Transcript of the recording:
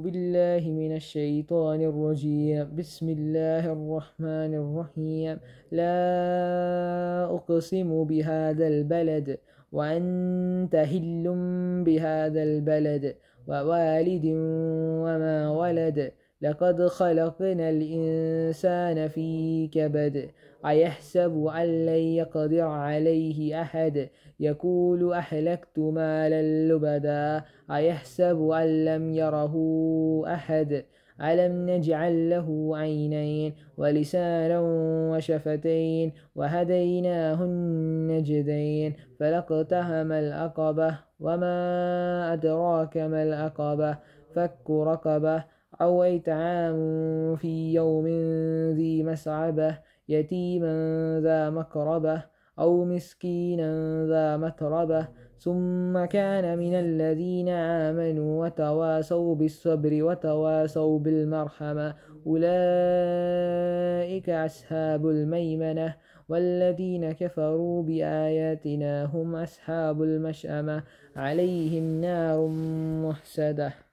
بالله من الشيطان الرجيم بسم الله الرحمن الرحيم لا أقسم بهذا البلد وأنت هل بهذا البلد ووالد وما ولد لقد خلقنا الإنسان في كبد أيحسب أن لن يقدر عليه أحد يقول أهلكت مالا لبدا أيحسب أن لم يره أحد ألم نجعل له عينين ولسانا وشفتين وهديناه النجدين فلقتهم الأقبة وما أدراك ما الأقبة فك رقبة أو إطعام في يوم ذي مسعبة يتيما ذا مقربة أو مسكينا ذا متربة ثم كان من الذين آمنوا وتواصوا بالصبر وتواصوا بالمرحمة أولئك أصحاب الميمنة والذين كفروا بآياتنا هم أصحاب المشأمة عليهم نار محسدة